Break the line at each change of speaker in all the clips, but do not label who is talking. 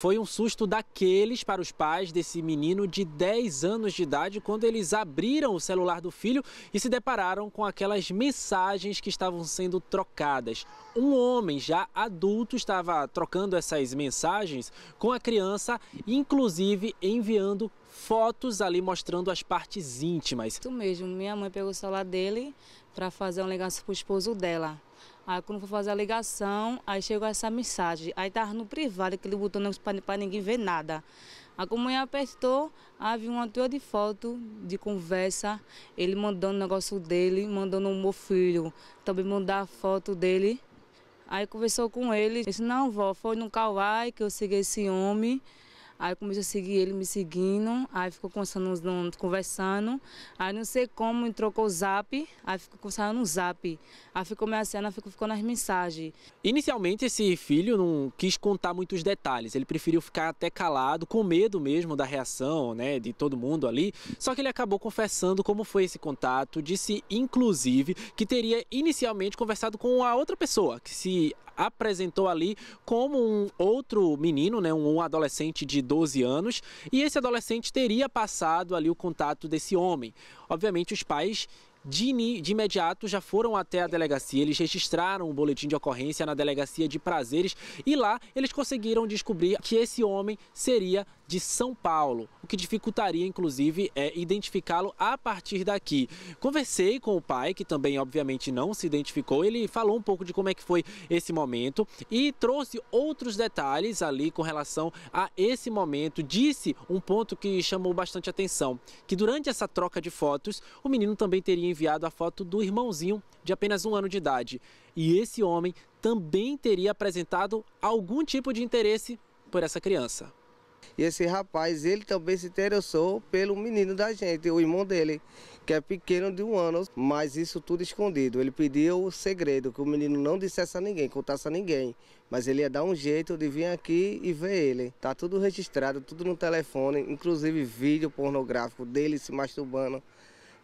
Foi um susto daqueles para os pais desse menino de 10 anos de idade quando eles abriram o celular do filho e se depararam com aquelas mensagens que estavam sendo trocadas. Um homem já adulto estava trocando essas mensagens com a criança, inclusive enviando fotos ali mostrando as partes íntimas. Isso
mesmo, minha mãe pegou o celular dele para fazer um negócio para o esposo dela. Aí quando foi fazer a ligação, aí chegou essa mensagem. Aí estava no privado, que ele botou não para ninguém ver nada. A comunhão apertou, havia uma tua de foto, de conversa, ele mandando o negócio dele, mandando o meu filho, também mandar a foto dele. Aí conversou com ele, disse, não vó, foi no Kauai que eu segui esse homem, Aí comecei a seguir ele me seguindo, aí ficou conversando, conversando. Aí não sei como entrou com o zap, aí ficou conversando no zap. Aí ficou minha assim, cena, ficou, ficou nas mensagens.
Inicialmente esse filho não quis contar muitos detalhes, ele preferiu ficar até calado, com medo mesmo da reação né, de todo mundo ali. Só que ele acabou confessando como foi esse contato, disse inclusive que teria inicialmente conversado com a outra pessoa, que se apresentou ali como um outro menino, né, um adolescente de 12 anos, e esse adolescente teria passado ali o contato desse homem. Obviamente, os pais de, de, imediato já foram até a delegacia, eles registraram o boletim de ocorrência na delegacia de prazeres e lá eles conseguiram descobrir que esse homem seria de São Paulo o que dificultaria, inclusive, é identificá-lo a partir daqui. Conversei com o pai, que também, obviamente, não se identificou. Ele falou um pouco de como é que foi esse momento e trouxe outros detalhes ali com relação a esse momento. Disse um ponto que chamou bastante atenção, que durante essa troca de fotos, o menino também teria enviado a foto do irmãozinho de apenas um ano de idade. E esse homem também teria apresentado algum tipo de interesse por essa criança.
E esse rapaz, ele também se interessou pelo menino da gente, o irmão dele, que é pequeno de um ano, mas isso tudo escondido. Ele pediu o segredo, que o menino não dissesse a ninguém, contasse a ninguém. Mas ele ia dar um jeito de vir aqui e ver ele. Tá tudo registrado, tudo no telefone, inclusive vídeo pornográfico dele se masturbando,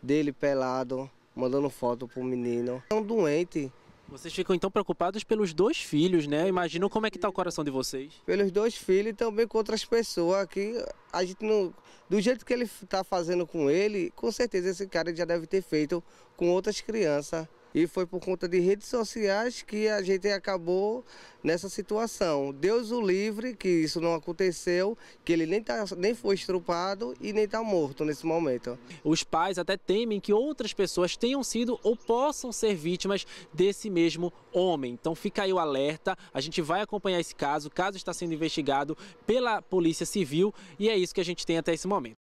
dele pelado, mandando foto pro menino. É
um doente. Vocês ficam então preocupados pelos dois filhos, né? Imaginam como é que está o coração de vocês. Pelos dois filhos e
também com outras pessoas que a gente não. Do jeito que ele está fazendo com ele, com certeza esse cara já deve ter feito com outras crianças e foi por conta de redes sociais que a gente acabou nessa situação. Deus o livre que isso não aconteceu, que ele nem, tá, nem foi estrupado e nem está morto nesse momento. Os
pais até temem que outras pessoas tenham sido ou possam ser vítimas desse mesmo homem. Então fica aí o alerta, a gente vai acompanhar esse caso, o caso está sendo investigado pela Polícia Civil e é isso que a gente tem até esse momento.